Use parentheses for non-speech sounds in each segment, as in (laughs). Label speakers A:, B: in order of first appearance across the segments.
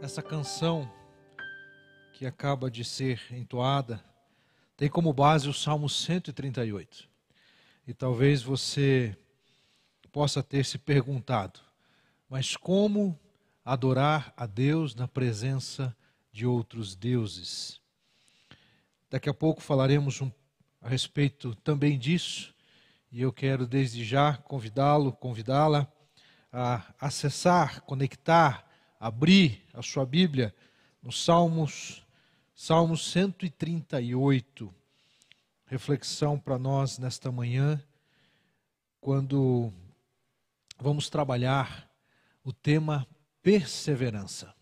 A: essa canção que acaba de ser entoada tem como base o Salmo 138. E talvez você possa ter se perguntado: mas como adorar a Deus na presença de outros deuses? Daqui a pouco falaremos um, a respeito também disso, e eu quero desde já convidá-lo, convidá-la a acessar, conectar abrir a sua Bíblia no Salmos, Salmo 138. Reflexão para nós nesta manhã, quando vamos trabalhar o tema perseverança.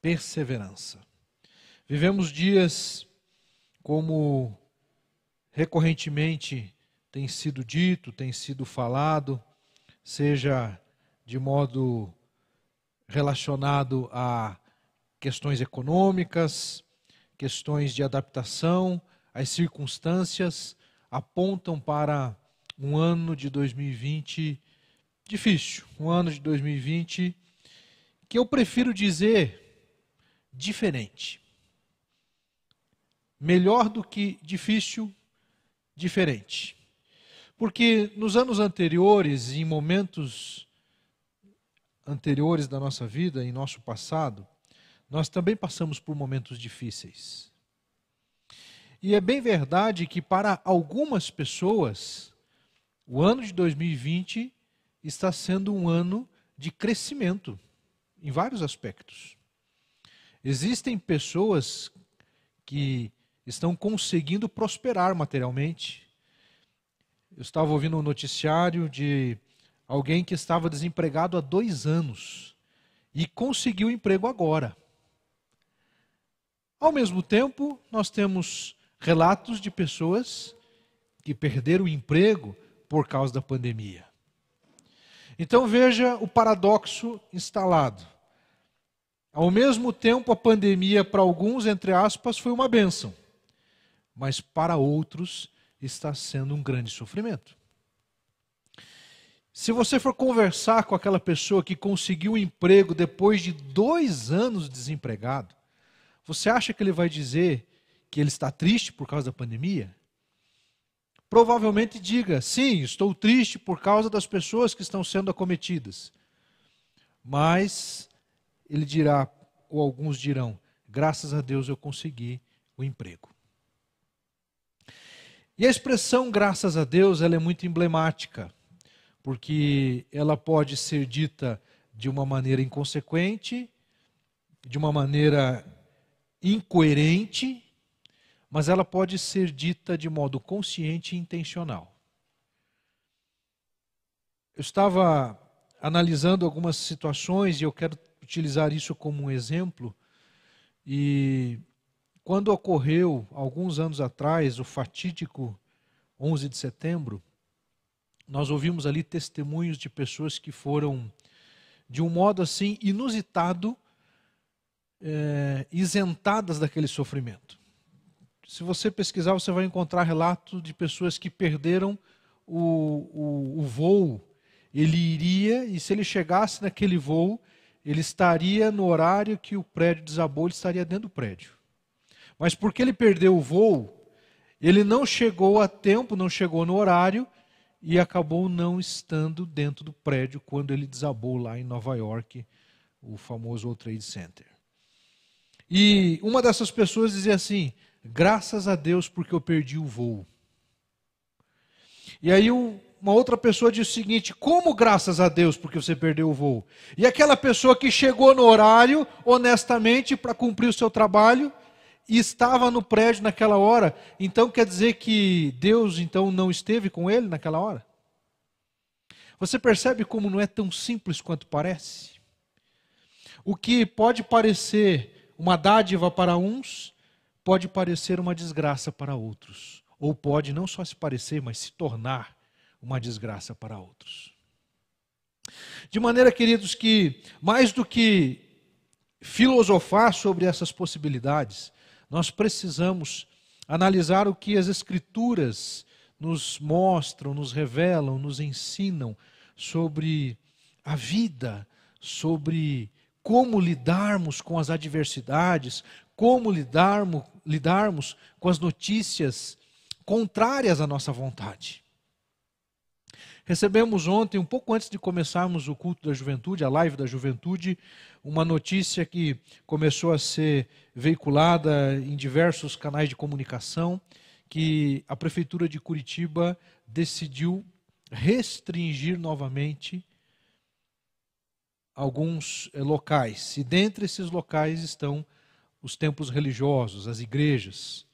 A: Perseverança. Vivemos dias como recorrentemente tem sido dito, tem sido falado, seja de modo relacionado a questões econômicas, questões de adaptação, as circunstâncias apontam para um ano de 2020 difícil, um ano de 2020 que eu prefiro dizer diferente. Melhor do que difícil, diferente. Porque nos anos anteriores, em momentos anteriores da nossa vida, em nosso passado, nós também passamos por momentos difíceis. E é bem verdade que para algumas pessoas, o ano de 2020 está sendo um ano de crescimento em vários aspectos. Existem pessoas que estão conseguindo prosperar materialmente. Eu estava ouvindo um noticiário de alguém que estava desempregado há dois anos e conseguiu emprego agora. Ao mesmo tempo, nós temos relatos de pessoas que perderam o emprego por causa da pandemia. Então veja o paradoxo instalado. Ao mesmo tempo, a pandemia, para alguns, entre aspas, foi uma bênção, mas para outros está sendo um grande sofrimento. Se você for conversar com aquela pessoa que conseguiu um emprego depois de dois anos desempregado, você acha que ele vai dizer que ele está triste por causa da pandemia? Provavelmente diga: sim, estou triste por causa das pessoas que estão sendo acometidas. Mas ele dirá, ou alguns dirão: graças a Deus eu consegui o emprego. E a expressão graças a Deus ela é muito emblemática porque ela pode ser dita de uma maneira inconsequente, de uma maneira incoerente, mas ela pode ser dita de modo consciente e intencional. Eu estava analisando algumas situações e eu quero utilizar isso como um exemplo. E quando ocorreu, alguns anos atrás, o fatídico 11 de setembro, nós ouvimos ali testemunhos de pessoas que foram, de um modo assim inusitado, é, isentadas daquele sofrimento. Se você pesquisar, você vai encontrar relatos de pessoas que perderam o, o, o voo. Ele iria, e se ele chegasse naquele voo, ele estaria no horário que o prédio desabou, ele estaria dentro do prédio. Mas porque ele perdeu o voo, ele não chegou a tempo, não chegou no horário, e acabou não estando dentro do prédio quando ele desabou lá em Nova York, o famoso World Trade Center. E uma dessas pessoas dizia assim: graças a Deus porque eu perdi o voo. E aí uma outra pessoa disse o seguinte: como graças a Deus porque você perdeu o voo? E aquela pessoa que chegou no horário, honestamente, para cumprir o seu trabalho, e estava no prédio naquela hora. Então quer dizer que Deus então não esteve com ele naquela hora? Você percebe como não é tão simples quanto parece? O que pode parecer uma dádiva para uns, pode parecer uma desgraça para outros, ou pode não só se parecer, mas se tornar uma desgraça para outros. De maneira, queridos, que mais do que filosofar sobre essas possibilidades, nós precisamos analisar o que as Escrituras nos mostram, nos revelam, nos ensinam sobre a vida, sobre como lidarmos com as adversidades, como lidarmos, lidarmos com as notícias contrárias à nossa vontade. Recebemos ontem, um pouco antes de começarmos o culto da juventude, a live da juventude, uma notícia que começou a ser veiculada em diversos canais de comunicação, que a prefeitura de Curitiba decidiu restringir novamente alguns eh, locais. E dentre esses locais estão os templos religiosos, as igrejas.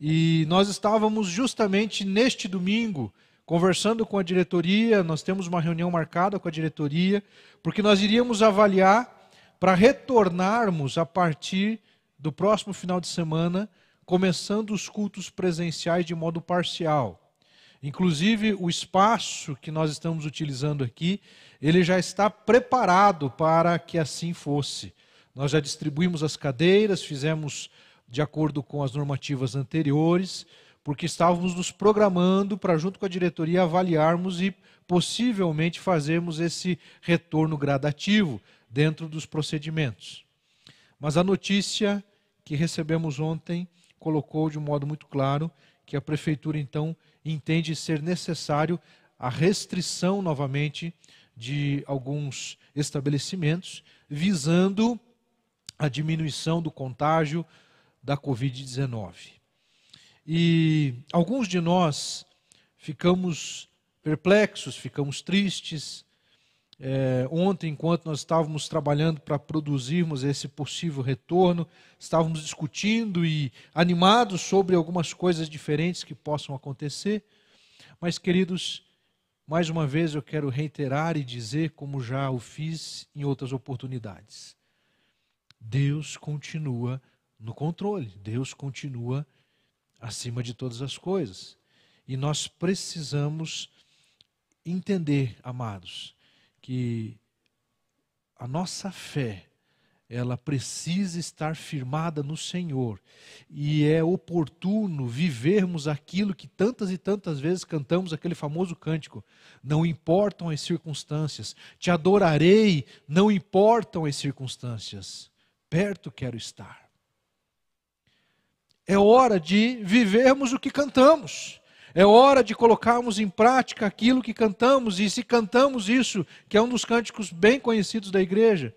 A: E nós estávamos justamente neste domingo conversando com a diretoria, nós temos uma reunião marcada com a diretoria, porque nós iríamos avaliar para retornarmos a partir do próximo final de semana, começando os cultos presenciais de modo parcial. Inclusive, o espaço que nós estamos utilizando aqui, ele já está preparado para que assim fosse. Nós já distribuímos as cadeiras, fizemos de acordo com as normativas anteriores porque estávamos nos programando para, junto com a diretoria, avaliarmos e possivelmente fazermos esse retorno gradativo dentro dos procedimentos. Mas a notícia que recebemos ontem colocou de um modo muito claro que a prefeitura, então, entende ser necessário a restrição novamente de alguns estabelecimentos, visando a diminuição do contágio da Covid-19. E alguns de nós ficamos perplexos, ficamos tristes. É, ontem, enquanto nós estávamos trabalhando para produzirmos esse possível retorno, estávamos discutindo e animados sobre algumas coisas diferentes que possam acontecer. Mas, queridos, mais uma vez eu quero reiterar e dizer, como já o fiz em outras oportunidades: Deus continua no controle, Deus continua no acima de todas as coisas. E nós precisamos entender, amados, que a nossa fé, ela precisa estar firmada no Senhor. E é oportuno vivermos aquilo que tantas e tantas vezes cantamos aquele famoso cântico: Não importam as circunstâncias, te adorarei, não importam as circunstâncias. Perto quero estar. É hora de vivermos o que cantamos. É hora de colocarmos em prática aquilo que cantamos, e se cantamos isso, que é um dos cânticos bem conhecidos da igreja,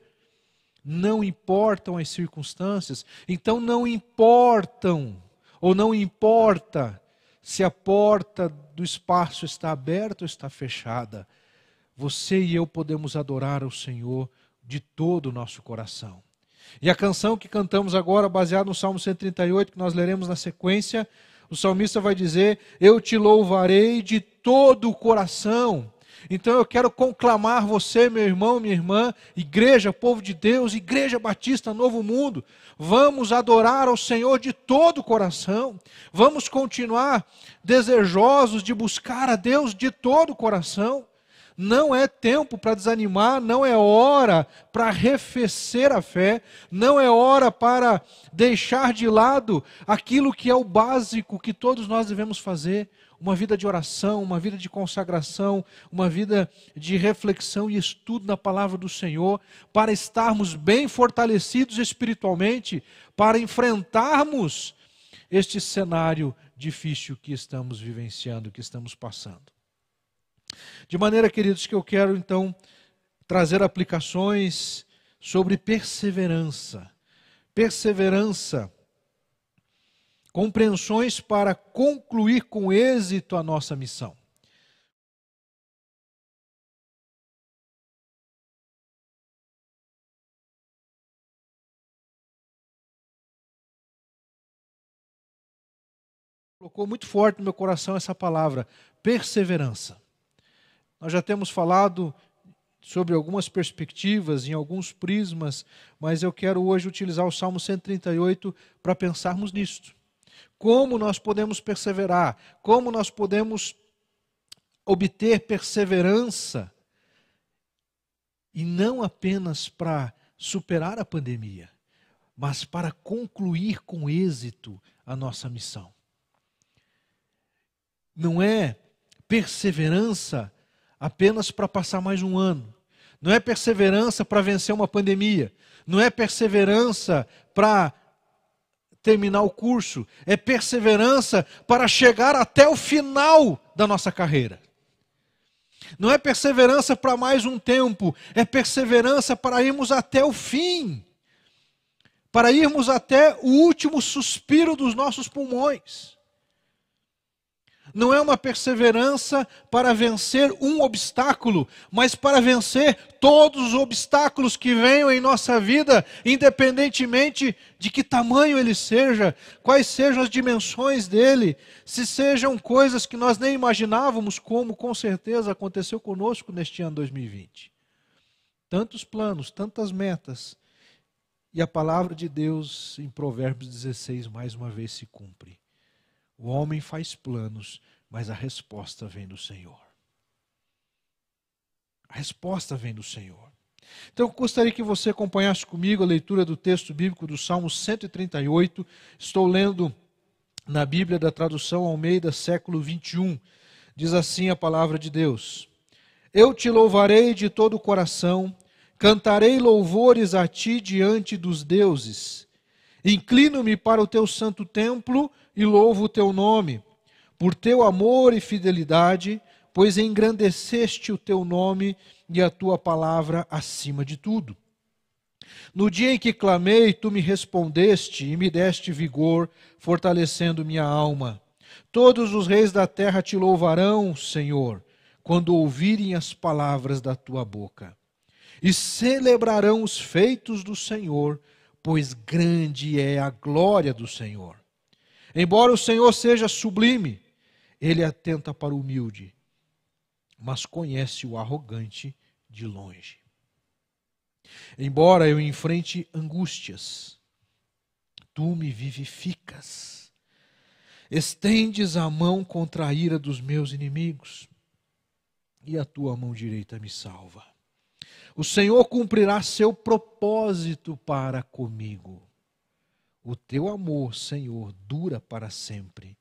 A: não importam as circunstâncias, então não importam, ou não importa se a porta do espaço está aberta ou está fechada, você e eu podemos adorar ao Senhor de todo o nosso coração. E a canção que cantamos agora, baseada no Salmo 138, que nós leremos na sequência, o salmista vai dizer: Eu te louvarei de todo o coração. Então eu quero conclamar você, meu irmão, minha irmã, igreja, povo de Deus, igreja batista, novo mundo. Vamos adorar ao Senhor de todo o coração. Vamos continuar desejosos de buscar a Deus de todo o coração. Não é tempo para desanimar, não é hora para arrefecer a fé, não é hora para deixar de lado aquilo que é o básico que todos nós devemos fazer: uma vida de oração, uma vida de consagração, uma vida de reflexão e estudo na palavra do Senhor, para estarmos bem fortalecidos espiritualmente, para enfrentarmos este cenário difícil que estamos vivenciando, que estamos passando. De maneira, queridos, que eu quero então trazer aplicações sobre perseverança. Perseverança, compreensões para concluir com êxito a nossa missão. colocou muito forte no meu coração essa palavra, perseverança. Nós já temos falado sobre algumas perspectivas, em alguns prismas, mas eu quero hoje utilizar o Salmo 138 para pensarmos nisto. Como nós podemos perseverar? Como nós podemos obter perseverança? E não apenas para superar a pandemia, mas para concluir com êxito a nossa missão. Não é perseverança apenas para passar mais um ano. Não é perseverança para vencer uma pandemia. Não é perseverança para terminar o curso. É perseverança para chegar até o final da nossa carreira. Não é perseverança para mais um tempo. É perseverança para irmos até o fim. Para irmos até o último suspiro dos nossos pulmões não é uma perseverança para vencer um obstáculo, mas para vencer todos os obstáculos que venham em nossa vida, independentemente de que tamanho ele seja, quais sejam as dimensões dele, se sejam coisas que nós nem imaginávamos, como com certeza aconteceu conosco neste ano 2020. Tantos planos, tantas metas, e a palavra de Deus em Provérbios 16 mais uma vez se cumpre o homem faz planos, mas a resposta vem do Senhor. A resposta vem do Senhor. Então, eu gostaria que você acompanhasse comigo a leitura do texto bíblico do Salmo 138. Estou lendo na Bíblia da tradução Almeida, século 21. Diz assim a palavra de Deus: Eu te louvarei de todo o coração, cantarei louvores a ti diante dos deuses. Inclino-me para o teu santo templo e louvo o teu nome, por teu amor e fidelidade, pois engrandeceste o teu nome e a tua palavra acima de tudo. No dia em que clamei, tu me respondeste e me deste vigor, fortalecendo minha alma. Todos os reis da terra te louvarão, Senhor, quando ouvirem as palavras da tua boca. E celebrarão os feitos do Senhor, pois grande é a glória do Senhor. Embora o Senhor seja sublime, ele atenta para o humilde, mas conhece o arrogante de longe. Embora eu enfrente angústias, tu me vivificas. Estendes a mão contra a ira dos meus inimigos, e a tua mão direita me salva. O Senhor cumprirá seu propósito para comigo. O teu amor, Senhor, dura para sempre.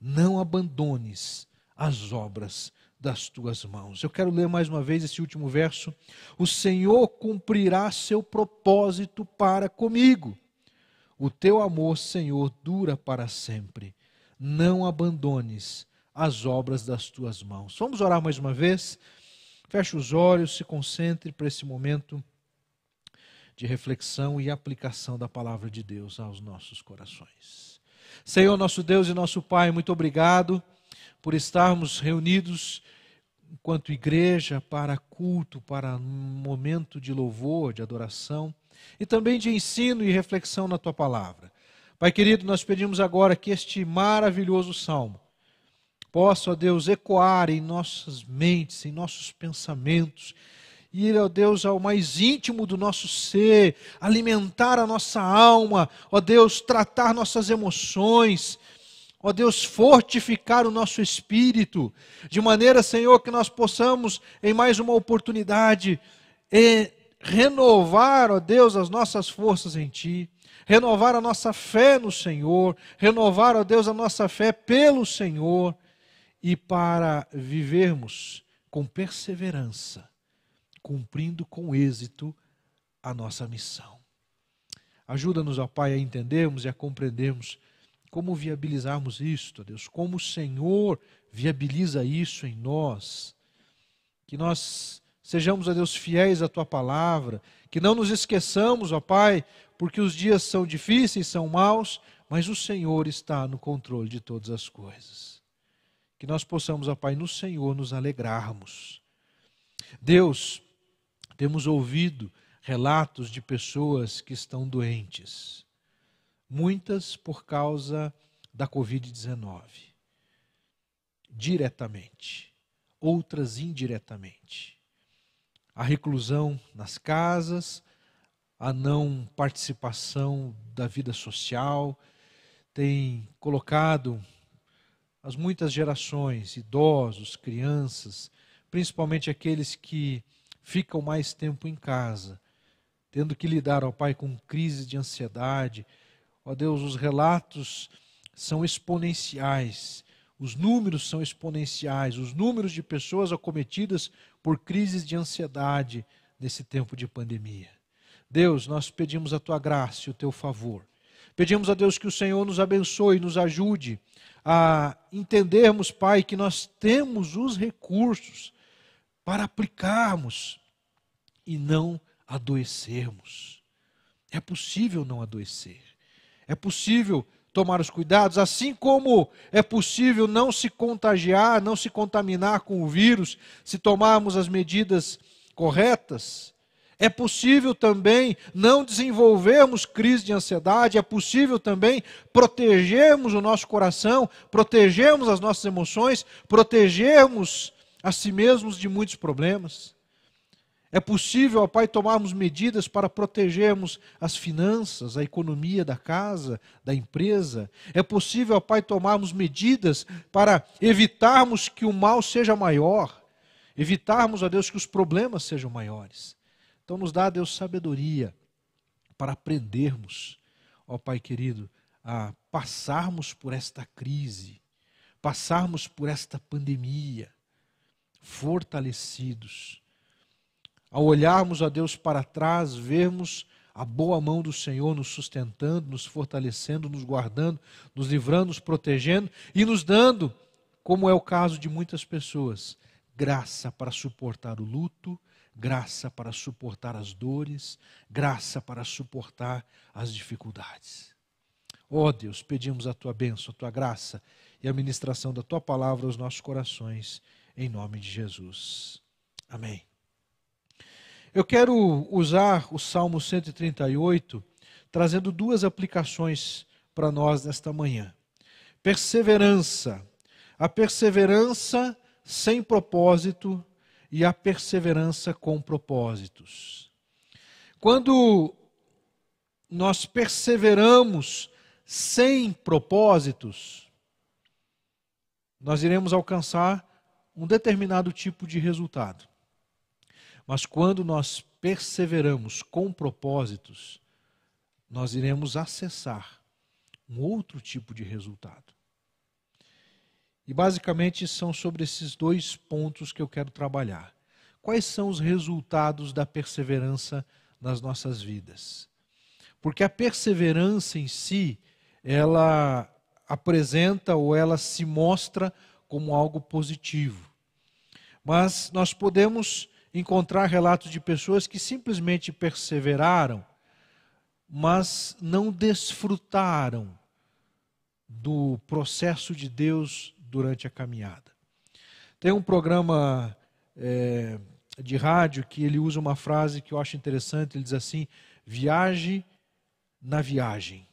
A: Não abandones as obras das tuas mãos. Eu quero ler mais uma vez esse último verso. O Senhor cumprirá seu propósito para comigo. O teu amor, Senhor, dura para sempre. Não abandones as obras das tuas mãos. Vamos orar mais uma vez. Feche os olhos, se concentre para esse momento de reflexão e aplicação da palavra de Deus aos nossos corações. Senhor, nosso Deus e nosso Pai, muito obrigado por estarmos reunidos enquanto igreja para culto, para um momento de louvor, de adoração e também de ensino e reflexão na tua palavra. Pai querido, nós pedimos agora que este maravilhoso salmo possa, ó Deus, ecoar em nossas mentes, em nossos pensamentos, ir, ó Deus, ao é mais íntimo do nosso ser, alimentar a nossa alma, ó Deus, tratar nossas emoções, ó Deus, fortificar o nosso espírito, de maneira, Senhor, que nós possamos, em mais uma oportunidade, renovar, ó Deus, as nossas forças em Ti, renovar a nossa fé no Senhor, renovar, ó Deus, a nossa fé pelo Senhor e para vivermos com perseverança cumprindo com êxito a nossa missão. Ajuda-nos, ó Pai, a entendermos e a compreendermos como viabilizarmos isto, Deus, como o Senhor viabiliza isso em nós. Que nós sejamos, ó Deus, fiéis à tua palavra, que não nos esqueçamos, ó Pai, porque os dias são difíceis, são maus, mas o Senhor está no controle de todas as coisas. Que nós possamos, ó Pai, no Senhor nos alegrarmos. Deus, temos ouvido relatos de pessoas que estão doentes, muitas por causa da Covid-19, diretamente, outras indiretamente. A reclusão nas casas, a não participação da vida social, tem colocado as muitas gerações, idosos, crianças, principalmente aqueles que ficam mais tempo em casa, tendo que lidar, ó Pai, com crises de ansiedade. Ó Deus, os relatos são exponenciais, os números são exponenciais, os números de pessoas acometidas por crises de ansiedade nesse tempo de pandemia. Deus, nós pedimos a tua graça e o teu favor. Pedimos a Deus que o Senhor nos abençoe, e nos ajude a entendermos, Pai, que nós temos os recursos para aplicarmos e não adoecermos. É possível não adoecer. É possível tomar os cuidados, assim como é possível não se contagiar, não se contaminar com o vírus, se tomarmos as medidas corretas. É possível também não desenvolvermos crise de ansiedade, é possível também protegermos o nosso coração, protegermos as nossas emoções, protegermos a si mesmos de muitos problemas. É possível, ó Pai, tomarmos medidas para protegermos as finanças, a economia da casa, da empresa. É possível, ó Pai, tomarmos medidas para evitarmos que o mal seja maior, evitarmos, ó Deus, que os problemas sejam maiores. Então, nos dá, Deus, sabedoria para aprendermos, ó Pai querido, a passarmos por esta crise, passarmos por esta pandemia fortalecidos. Ao olharmos a Deus para trás, vermos a boa mão do Senhor nos sustentando, nos fortalecendo, nos guardando, nos livrando, nos protegendo e nos dando, como é o caso de muitas pessoas, graça para suportar o luto, graça para suportar as dores, graça para suportar as dificuldades. Ó oh Deus, pedimos a tua bênção, a tua graça e a ministração da tua palavra aos nossos corações em nome de Jesus. Amém. Eu quero usar o Salmo 138, trazendo duas aplicações para nós nesta manhã. Perseverança. A perseverança sem propósito e a perseverança com propósitos. Quando nós perseveramos sem propósitos, nós iremos alcançar um determinado tipo de resultado. Mas quando nós perseveramos com propósitos, nós iremos acessar um outro tipo de resultado. E basicamente são sobre esses dois pontos que eu quero trabalhar. Quais são os resultados da perseverança nas nossas vidas? Porque a perseverança em si, ela apresenta ou ela se mostra como algo positivo. Mas nós podemos encontrar relatos de pessoas que simplesmente perseveraram, mas não desfrutaram do processo de Deus durante a caminhada. Tem um programa é, de rádio que ele usa uma frase que eu acho interessante. Ele diz assim: viaje na viagem.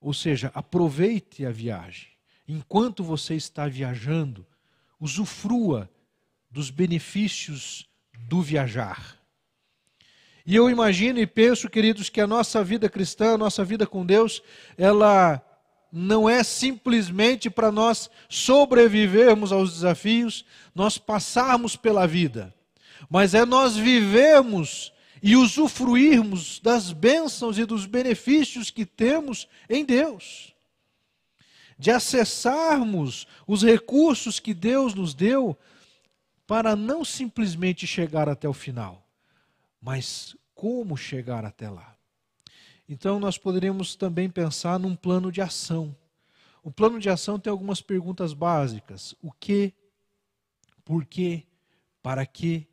A: Ou seja, aproveite a viagem. Enquanto você está viajando, usufrua dos benefícios do viajar. E eu imagino e penso, queridos, que a nossa vida cristã, a nossa vida com Deus, ela não é simplesmente para nós sobrevivermos aos desafios, nós passarmos pela vida, mas é nós vivermos e usufruirmos das bênçãos e dos benefícios que temos em Deus de acessarmos os recursos que Deus nos deu para não simplesmente chegar até o final, mas como chegar até lá. Então, nós poderíamos também pensar num plano de ação. O plano de ação tem algumas perguntas básicas: o que, por quê, para quê,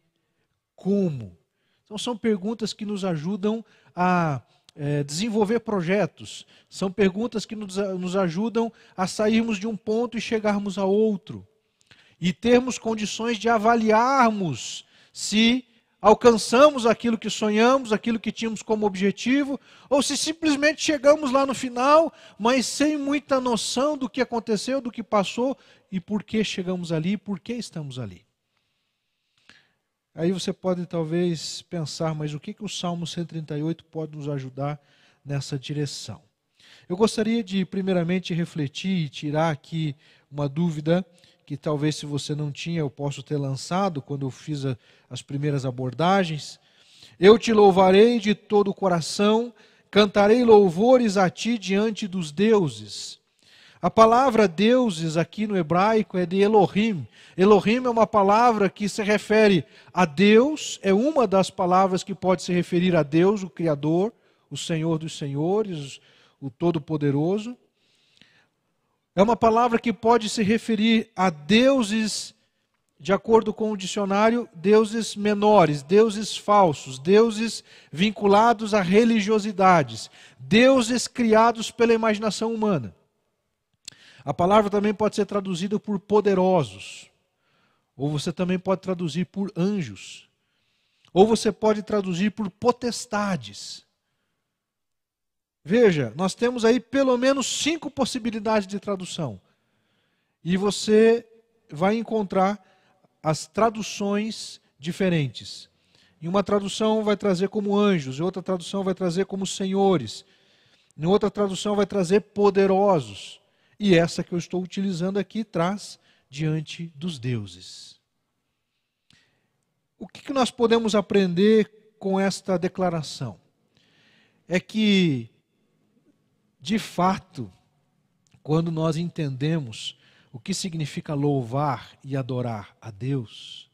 A: como. Então, são perguntas que nos ajudam a é, desenvolver projetos. São perguntas que nos, nos ajudam a sairmos de um ponto e chegarmos a outro. E termos condições de avaliarmos se alcançamos aquilo que sonhamos, aquilo que tínhamos como objetivo, ou se simplesmente chegamos lá no final, mas sem muita noção do que aconteceu, do que passou e por que chegamos ali, por que estamos ali. Aí você pode talvez pensar, mas o que, que o Salmo 138 pode nos ajudar nessa direção? Eu gostaria de, primeiramente, refletir e tirar aqui uma dúvida que talvez, se você não tinha, eu posso ter lançado quando eu fiz a, as primeiras abordagens. Eu te louvarei de todo o coração, cantarei louvores a ti diante dos deuses. A palavra deuses aqui no hebraico é de Elohim. Elohim é uma palavra que se refere a Deus, é uma das palavras que pode se referir a Deus, o Criador, o Senhor dos Senhores, o Todo-Poderoso. É uma palavra que pode se referir a deuses, de acordo com o dicionário, deuses menores, deuses falsos, deuses vinculados a religiosidades, deuses criados pela imaginação humana. A palavra também pode ser traduzida por poderosos, ou você também pode traduzir por anjos, ou você pode traduzir por potestades. Veja, nós temos aí pelo menos cinco possibilidades de tradução. E você vai encontrar as traduções diferentes. Em uma tradução vai trazer como anjos, em outra tradução vai trazer como senhores, em outra tradução vai trazer poderosos. E essa que eu estou utilizando aqui traz diante dos deuses. O que, nós podemos aprender com esta declaração? É que, de fato, quando nós entendemos o que significa louvar e adorar a Deus,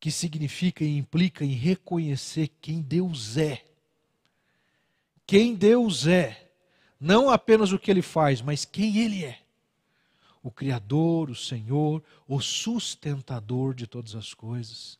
A: que significa e implica em reconhecer quem Deus é. Quem Deus é. Não apenas o que ele faz, mas quem ele é. O Criador, o Senhor, o sustentador de todas as coisas.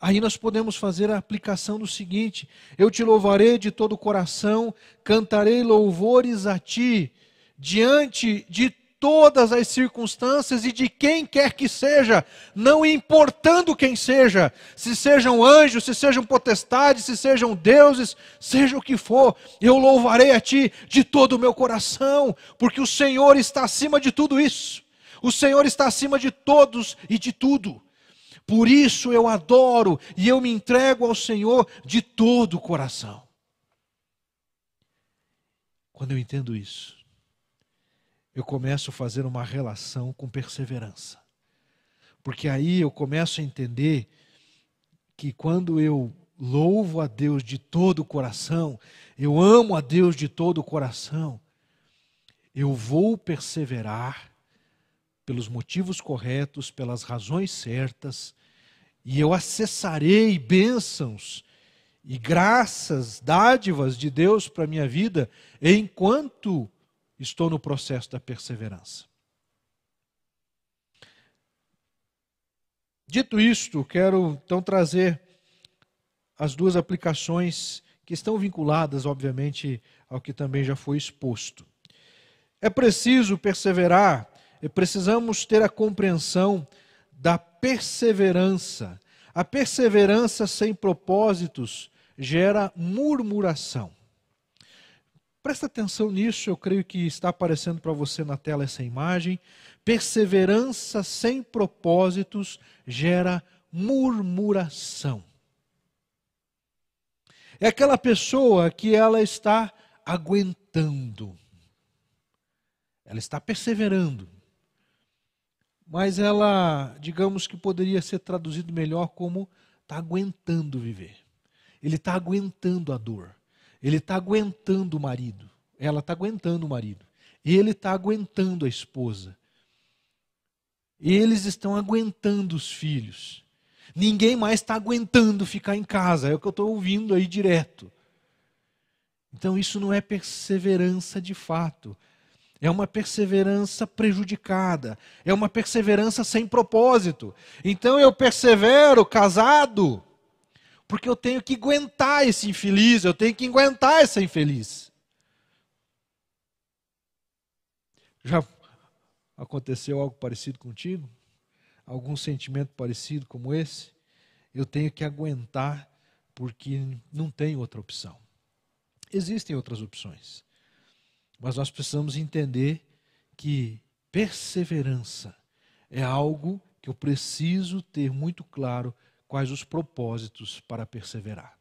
A: Aí nós podemos fazer a aplicação do seguinte: Eu te louvarei de todo o coração, cantarei louvores a ti, diante de todas as circunstâncias e de quem quer que seja, não importando quem seja, se sejam anjos, se sejam potestades, se sejam deuses, seja o que for, eu louvarei a ti de todo o meu coração, porque o Senhor está acima de tudo isso. O Senhor está acima de todos e de tudo. Por isso eu adoro e eu me entrego ao Senhor de todo o coração. Quando eu entendo isso, eu começo a fazer uma relação com perseverança. Porque aí eu começo a entender que quando eu louvo a Deus de todo o coração, eu amo a Deus de todo o coração, eu vou perseverar pelos motivos corretos, pelas razões certas, e eu acessarei bênçãos e graças, dádivas de Deus para a minha vida, enquanto Estou no processo da perseverança. Dito isto, quero então trazer as duas aplicações que estão vinculadas, obviamente, ao que também já foi exposto. É preciso perseverar, e precisamos ter a compreensão da perseverança. A perseverança sem propósitos gera murmuração. Presta atenção nisso, eu creio que está aparecendo para você na tela essa imagem. Perseverança sem propósitos gera murmuração. É aquela pessoa que ela está aguentando. Ela está perseverando. Mas ela, digamos que poderia ser traduzido melhor como está aguentando viver. Ele está aguentando a dor ele está aguentando o marido. Ela está aguentando o marido. Ele está aguentando a esposa. Eles estão aguentando os filhos. Ninguém mais está aguentando ficar em casa. É o que eu estou ouvindo aí direto. Então, isso não é perseverança de fato. É uma perseverança prejudicada. É uma perseverança sem propósito. Então, eu persevero casado porque eu tenho que aguentar esse infeliz, eu tenho que aguentar essa infeliz. Já aconteceu algo parecido contigo? Algum sentimento parecido como esse? Eu tenho que aguentar porque não tem outra opção. Existem outras opções. Mas nós precisamos entender que perseverança é algo que eu preciso ter muito claro quais os propósitos para perseverar.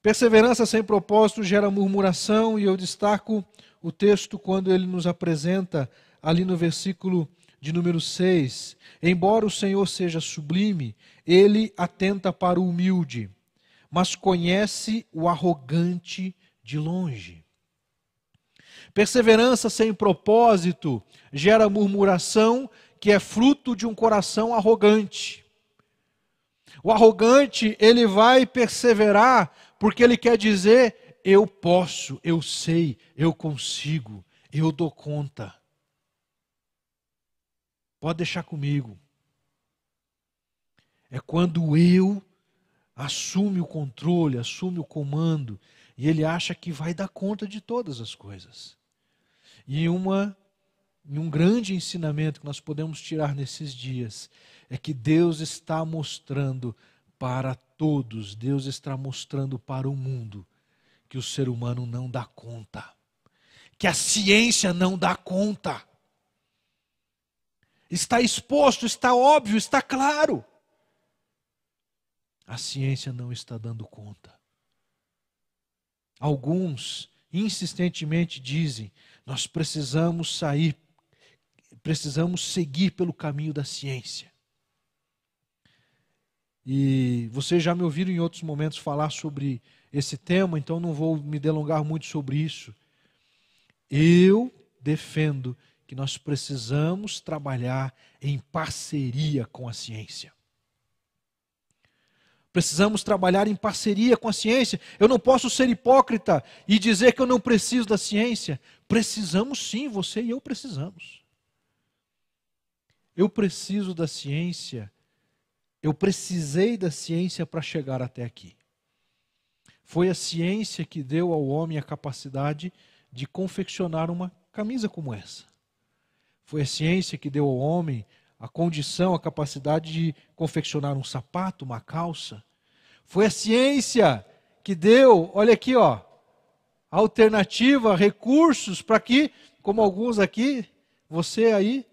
A: Perseverança sem propósito gera murmuração, e eu destaco o texto quando ele nos apresenta ali no versículo de número 6. Embora o Senhor seja sublime, ele atenta para o humilde, mas conhece o arrogante de longe. Perseverança sem propósito gera murmuração, que é fruto de um coração arrogante. O arrogante, ele vai perseverar, porque ele quer dizer: eu posso, eu sei, eu consigo, eu dou conta. Pode deixar comigo. É quando eu assume o controle, assume o comando, e ele acha que vai dar conta de todas as coisas. E uma e um grande ensinamento que nós podemos tirar nesses dias é que Deus está mostrando para todos, Deus está mostrando para o mundo que o ser humano não dá conta, que a ciência não dá conta. Está exposto, está óbvio, está claro. A ciência não está dando conta. Alguns insistentemente dizem: nós precisamos sair, precisamos seguir pelo caminho da ciência. E vocês já me ouviram em outros momentos falar sobre esse tema, então não vou me delongar muito sobre isso. Eu defendo que nós precisamos trabalhar em parceria com a ciência. Precisamos trabalhar em parceria com a ciência. Eu não posso ser hipócrita e dizer que eu não preciso da ciência. Precisamos sim, você e eu precisamos. Eu preciso da ciência eu precisei da ciência para chegar até aqui. Foi a ciência que deu ao homem a capacidade de confeccionar uma camisa como essa. Foi a ciência que deu ao homem a condição, a capacidade de confeccionar um sapato, uma calça. Foi a ciência que deu, olha aqui, ó, alternativa, recursos para que, como alguns aqui, você aí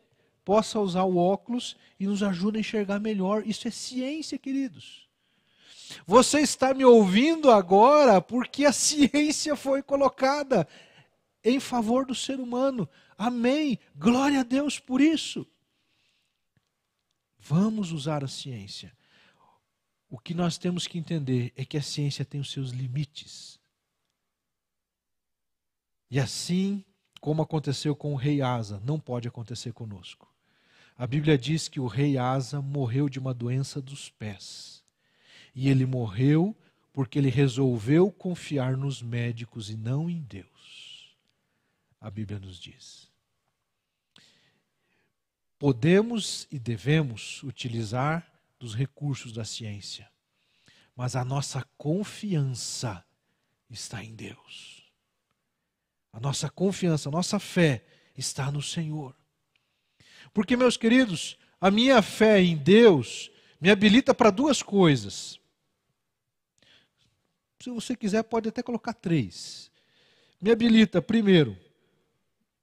A: possa usar o óculos e nos ajude a enxergar melhor. Isso é ciência, queridos. Você está me ouvindo agora porque a (laughs) ciência foi colocada em favor do ser humano. Amém. Glória a Deus por isso. Vamos usar a ciência. O que nós temos que entender é que a ciência tem os seus limites. E assim como aconteceu com o rei Asa, não pode acontecer conosco. A Bíblia diz que o rei Asa morreu de uma doença dos pés. E ele morreu porque ele resolveu confiar nos médicos e não em Deus. A Bíblia nos diz. Podemos e devemos utilizar dos recursos da ciência, mas a nossa confiança está em Deus. A nossa confiança, a nossa fé está no Senhor. Porque, meus queridos, a minha fé em Deus me habilita para duas coisas. Se você quiser, pode até colocar três. Me habilita, primeiro,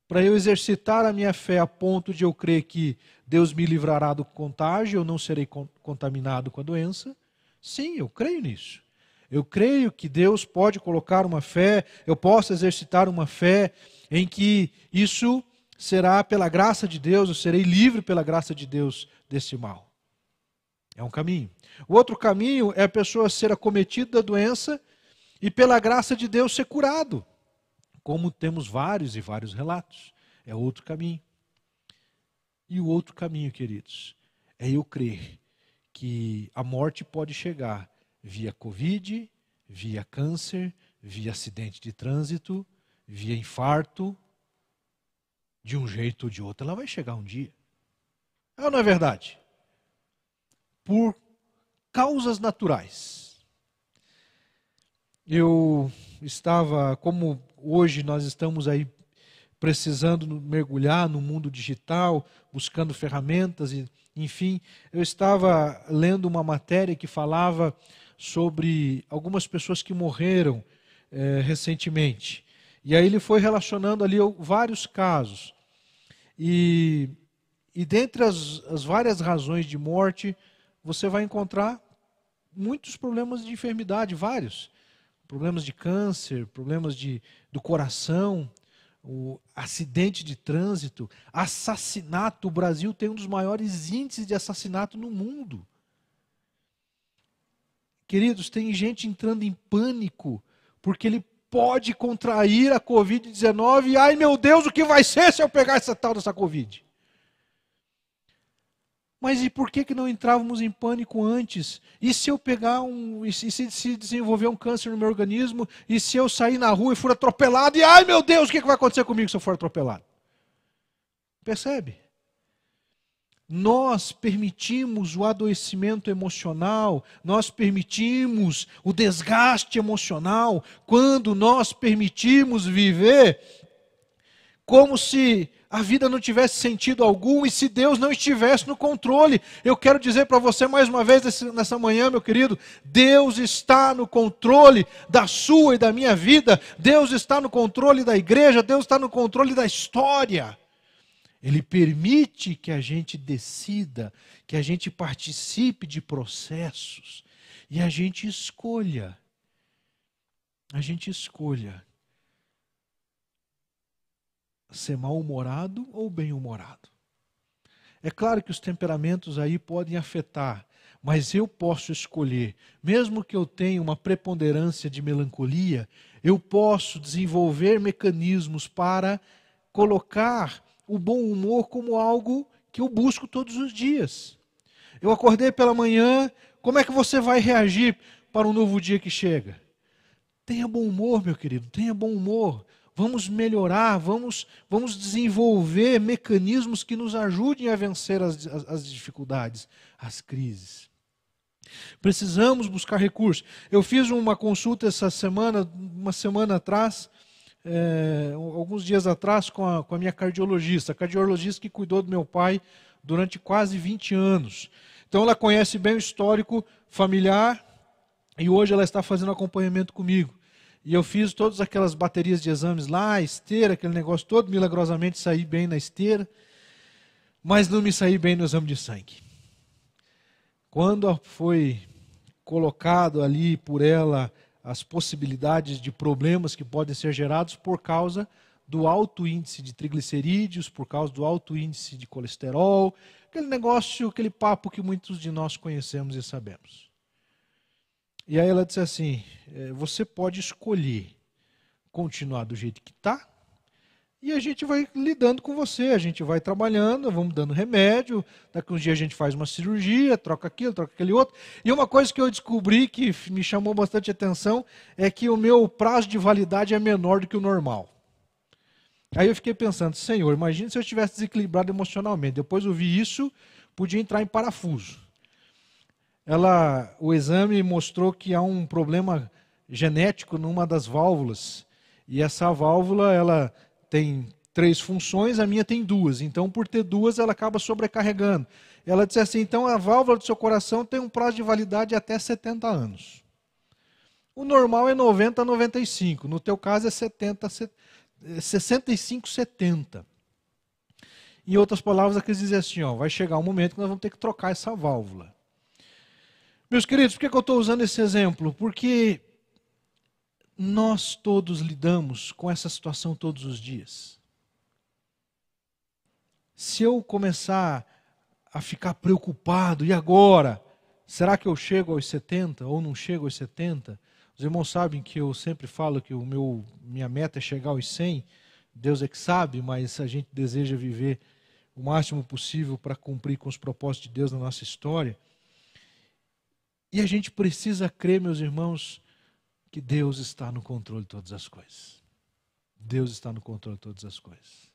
A: para eu exercitar a minha fé a ponto de eu crer que Deus me livrará do contágio, eu não serei contaminado com a doença. Sim, eu creio nisso. Eu creio que Deus pode colocar uma fé, eu posso exercitar uma fé em que isso será pela graça de Deus, eu serei livre pela graça de Deus desse mal. É um caminho. O outro caminho é a pessoa ser acometida da doença e, pela graça de Deus, ser curado, como temos vários e vários relatos. É outro caminho. E o outro caminho, queridos, é eu crer que a morte pode chegar via Covid, via câncer, via acidente de trânsito, via infarto, de um jeito ou de outro, ela vai chegar um dia. ela ah, ou não é verdade? Por causas naturais. Eu estava, como hoje nós estamos aí precisando mergulhar no mundo digital, buscando ferramentas, e, enfim, eu estava lendo uma matéria que falava sobre algumas pessoas que morreram é, recentemente. E aí ele foi relacionando ali vários casos. E, e dentre as, as várias razões de morte, você vai encontrar muitos problemas de enfermidade, vários. Problemas de câncer, problemas de, do coração, o acidente de trânsito, assassinato. O Brasil tem um dos maiores índices de assassinato no mundo. Queridos, tem gente entrando em pânico porque ele pode contrair a Covid-19. Ai meu Deus, o que vai ser se eu pegar essa tal dessa Covid? Mas e por que, que não entrávamos em pânico antes? E se eu pegar um. E se, se desenvolver um câncer no meu organismo? E se eu sair na rua e for atropelado? E ai meu Deus, o que, que vai acontecer comigo se eu for atropelado? Percebe? nós permitimos o adoecimento emocional, nós permitimos o desgaste emocional, quando nós permitimos viver como se a vida não tivesse sentido algum e se Deus não estivesse no controle. Eu quero dizer para você mais uma vez nessa manhã, meu querido: Deus está no controle da sua e da minha vida, Deus está no controle da igreja, Deus está no controle da história. Ele permite que a gente decida, que a gente participe de processos e a gente escolha. A gente escolha ser mal-humorado ou bem-humorado. É claro que os temperamentos aí podem afetar, mas eu posso escolher. Mesmo que eu tenha uma preponderância de melancolia, eu posso desenvolver mecanismos para colocar o bom humor como algo que eu busco todos os dias. Eu acordei pela manhã, como é que você vai reagir para um novo dia que chega? Tenha bom humor, meu querido, tenha bom humor. Vamos melhorar, vamos, vamos desenvolver mecanismos que nos ajudem a vencer as, as, as dificuldades, as crises. Precisamos buscar recursos. Eu fiz uma consulta essa semana, uma semana atrás, é, alguns dias atrás com a, com a minha cardiologista, a cardiologista que cuidou do meu pai durante quase 20 anos. Então ela conhece bem o histórico familiar e hoje ela está fazendo acompanhamento comigo. E eu fiz todas aquelas baterias de exames lá, esteira, aquele negócio todo, milagrosamente saí bem na esteira, mas não me saí bem no exame de sangue. Quando foi colocado ali por ela as possibilidades de problemas que podem ser gerados por causa do alto índice de triglicerídeos, por causa do alto índice de colesterol, aquele negócio, aquele papo que muitos de nós conhecemos e sabemos. E aí ela disse assim: é, você pode escolher continuar do jeito que está e a gente vai lidando com você, a gente vai trabalhando, vamos dando remédio, daqui uns dias a gente faz uma cirurgia, troca aquilo, troca aquele outro. E uma coisa que eu descobri que me chamou bastante atenção é que o meu prazo de validade é menor do que o normal. Aí eu fiquei pensando, Senhor, imagine se eu estivesse desequilibrado emocionalmente. Depois eu vi isso, podia entrar em parafuso. Ela, o exame mostrou que há um problema genético numa das válvulas. E essa válvula, ela tem três funções, a minha tem duas. Então, por ter duas, ela acaba sobrecarregando. Ela disse assim: então a válvula do seu coração tem um prazo de validade até 70 anos. O normal é 90 a 95. No teu caso é 70, 65, 70. Em outras palavras, ela quis assim: ó, vai chegar um momento que nós vamos ter que trocar essa válvula. Meus queridos, por que, que eu estou usando esse exemplo? Porque nós todos lidamos com essa situação todos os dias. Se eu começar a ficar preocupado, e agora? Será que eu chego aos 70 ou não chego aos 70? Os irmãos sabem que eu sempre falo que o meu minha meta é chegar aos 100. Deus é que sabe, mas a gente deseja viver o máximo possível para cumprir com os propósitos de Deus na nossa história. E a gente precisa crer, meus irmãos, que Deus está no controle de todas as coisas. Deus está no controle de todas as coisas.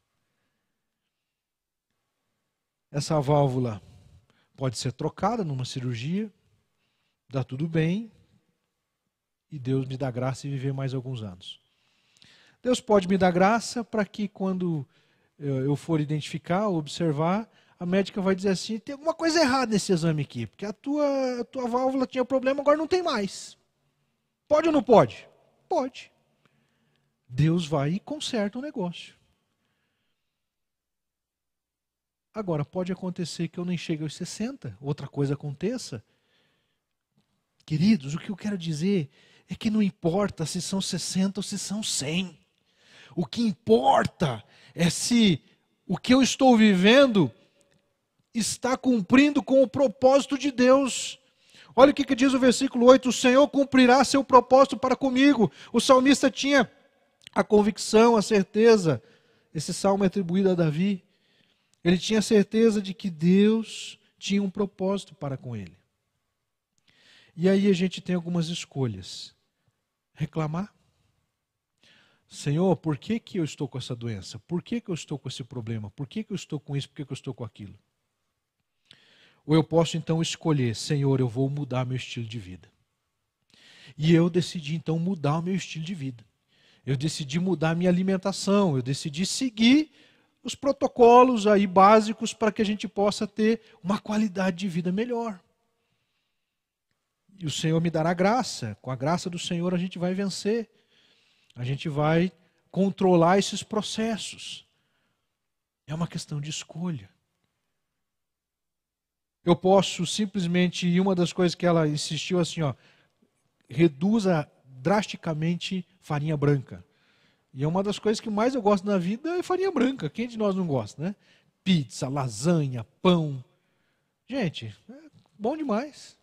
A: Essa válvula pode ser trocada numa cirurgia, dá tudo bem, e Deus me dá graça e viver mais alguns anos. Deus pode me dar graça para que quando eh, eu for identificar, observar, a médica vai dizer assim: tem alguma coisa errada nesse exame aqui, porque a tua, a tua válvula tinha problema, agora não tem mais. Pode ou não pode? Pode. Deus vai e conserta o negócio. Agora, pode acontecer que eu nem chegue aos 60, outra coisa aconteça. Queridos, o que eu quero dizer é que não importa se são 60 ou se são 100. O que importa é se o que eu estou vivendo está cumprindo com o propósito de Deus. Olha o que, que diz o versículo 8: O Senhor cumprirá seu propósito para comigo. O salmista tinha a convicção, a certeza. Esse salmo é atribuído a Davi. Ele tinha certeza de que Deus tinha um propósito para com ele. E aí a gente tem algumas escolhas. Reclamar. Senhor, por que, que eu estou com essa doença? Por que, que eu estou com esse problema? Por que, que eu estou com isso? Por que, que eu estou com aquilo? Ou eu posso então escolher, Senhor, eu vou mudar meu estilo de vida. E eu decidi então mudar o meu estilo de vida. Eu decidi mudar minha alimentação, eu decidi seguir os protocolos aí básicos para que a gente possa ter uma qualidade de vida melhor. E o Senhor me dará graça. Com a graça do Senhor a gente vai vencer. A gente vai controlar esses processos. É uma questão de escolha. Eu posso simplesmente, e uma das coisas que ela insistiu assim, ó, reduza drasticamente farinha branca. E é uma das coisas que mais eu gosto na vida é farinha branca. Quem de nós não gosta, né? Pizza, lasanha, pão. Gente, é bom demais.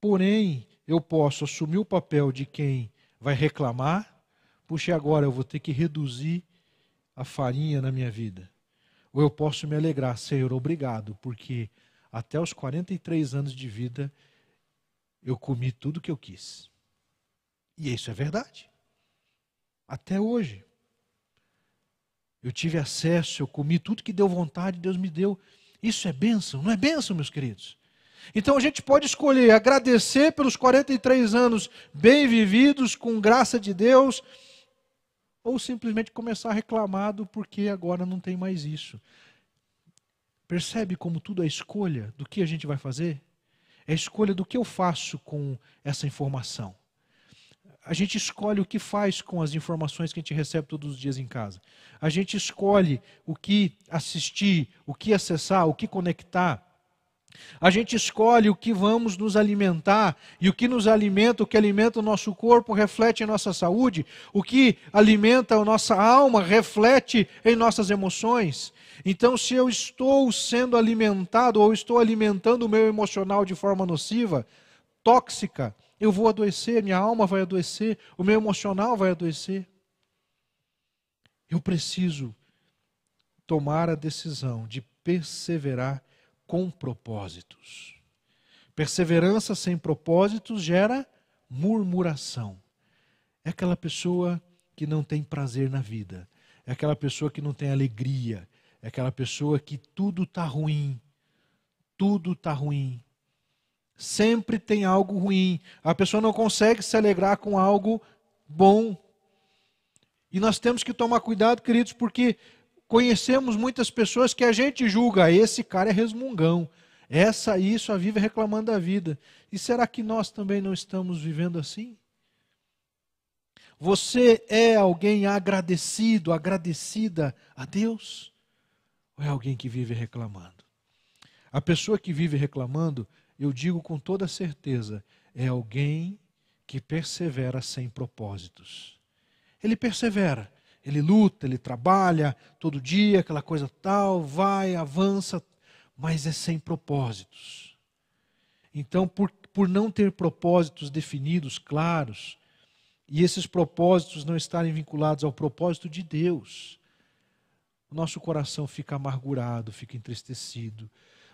A: Porém, eu posso assumir o papel de quem vai reclamar. Puxa, agora eu vou ter que reduzir a farinha na minha vida. Ou eu posso me alegrar, Senhor, obrigado, porque até os 43 anos de vida eu comi tudo que eu quis. E isso é verdade. Até hoje. Eu tive acesso, eu comi tudo que deu vontade, Deus me deu. Isso é bênção, não é bênção, meus queridos? Então a gente pode escolher agradecer pelos 43 anos bem vividos, com graça de Deus, ou simplesmente começar a reclamar do porquê agora não tem mais isso. Percebe como tudo é escolha do que a gente vai fazer? É escolha do que eu faço com essa informação. A gente escolhe o que faz com as informações que a gente recebe todos os dias em casa. A gente escolhe o que assistir, o que acessar, o que conectar. A gente escolhe o que vamos nos alimentar e o que nos alimenta, o que alimenta o nosso corpo, reflete em nossa saúde, o que alimenta a nossa alma, reflete em nossas emoções. Então, se eu estou sendo alimentado ou estou alimentando o meu emocional de forma nociva, tóxica, eu vou adoecer, minha alma vai adoecer, o meu emocional vai adoecer. Eu preciso tomar a decisão de perseverar com propósitos. Perseverança sem propósitos gera murmuração. É aquela pessoa que não tem prazer na vida, é aquela pessoa que não tem alegria, é aquela pessoa que tudo está ruim, tudo está ruim. Sempre tem algo ruim. A pessoa não consegue se alegrar com algo bom. E nós temos que tomar cuidado, queridos, porque conhecemos muitas pessoas que a gente julga, esse cara é resmungão, essa e só vive reclamando da vida. E será que nós também não estamos vivendo assim? Você é alguém agradecido, agradecida a Deus? Ou é alguém que vive reclamando? A pessoa que vive reclamando, eu digo com toda certeza, é alguém que persevera sem propósitos. Ele persevera, ele luta, ele trabalha todo dia, aquela coisa tal, vai, avança, mas é sem propósitos. Então, por, por não ter propósitos definidos, claros, e esses propósitos não estarem vinculados ao propósito de Deus, o nosso coração fica amargurado, fica entristecido,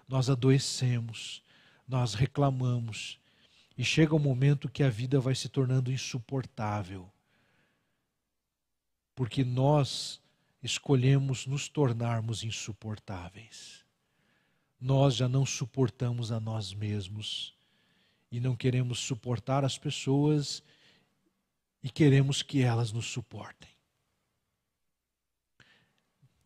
A: nós adoecemos, nós reclamamos, e chega um momento que a vida vai se tornando insuportável porque nós escolhemos nos tornarmos insuportáveis. Nós já não suportamos a nós mesmos e não queremos suportar as pessoas e queremos que elas nos suportem.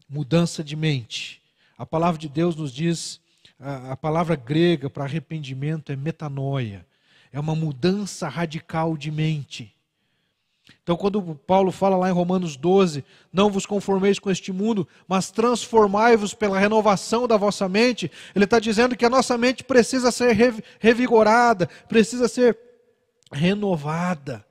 A: Mudança de mente. A palavra de Deus nos diz, a, palavra grega para arrependimento é metanoia, é uma mudança radical de mente. Então, quando Paulo fala lá em Romanos 12, não vos conformeis com este mundo, mas transformai-vos pela renovação da vossa mente, ele está dizendo que a nossa mente precisa ser revigorada, precisa ser renovada,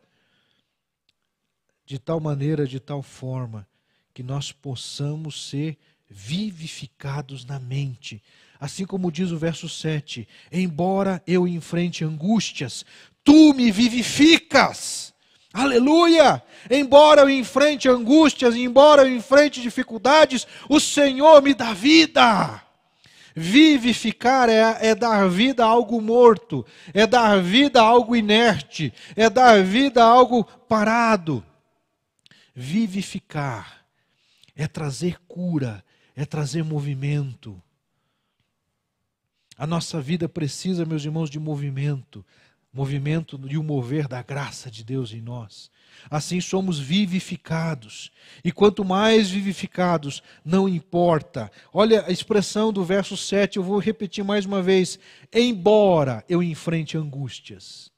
A: de tal maneira, de tal forma, que nós possamos ser vivificados na mente. Assim como diz o verso 7: Embora eu enfrente angústias, tu me vivificas Aleluia! Embora eu enfrente angústias, embora eu enfrente dificuldades, o Senhor me dá vida. Vivificar é, é, dar vida a algo morto, é dar vida a algo inerte, é dar vida a algo parado. Vivificar é trazer cura, é trazer movimento. A nossa vida precisa, meus irmãos, de movimento movimento e o mover da graça de Deus em nós. Assim somos vivificados. E quanto mais vivificados, não importa. Olha a expressão do verso 7, eu vou repetir mais uma vez. Embora eu enfrente angústias.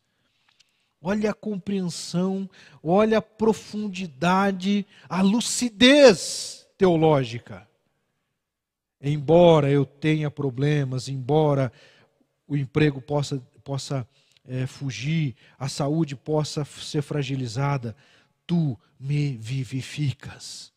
A: Olha a compreensão, olha a profundidade, a lucidez teológica. Embora eu tenha problemas, embora o emprego possa, possa é, fugir, a saúde possa ser fragilizada, tu me vivificas